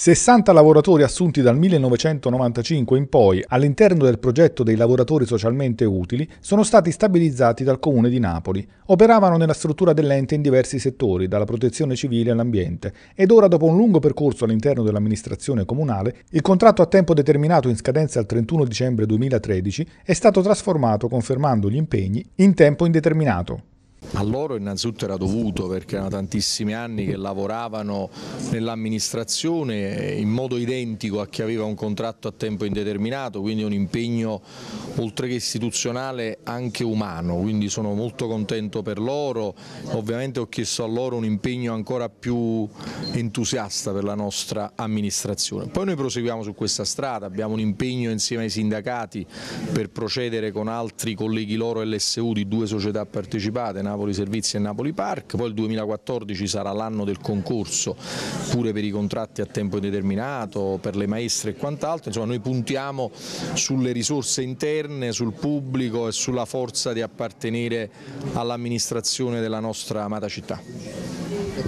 60 lavoratori assunti dal 1995 in poi all'interno del progetto dei lavoratori socialmente utili sono stati stabilizzati dal Comune di Napoli. Operavano nella struttura dell'ente in diversi settori, dalla protezione civile all'ambiente, ed ora dopo un lungo percorso all'interno dell'amministrazione comunale, il contratto a tempo determinato in scadenza al 31 dicembre 2013 è stato trasformato, confermando gli impegni, in tempo indeterminato. A loro innanzitutto era dovuto perché erano tantissimi anni che lavoravano nell'amministrazione in modo identico a chi aveva un contratto a tempo indeterminato, quindi un impegno oltre che istituzionale anche umano, quindi sono molto contento per loro, ovviamente ho chiesto a loro un impegno ancora più entusiasta per la nostra amministrazione. Poi noi proseguiamo su questa strada, abbiamo un impegno insieme ai sindacati per procedere con altri colleghi loro LSU di due società partecipate, Napoli Servizi e Napoli Park, poi il 2014 sarà l'anno del concorso pure per i contratti a tempo indeterminato, per le maestre e quant'altro, insomma noi puntiamo sulle risorse interne, sul pubblico e sulla forza di appartenere all'amministrazione della nostra amata città.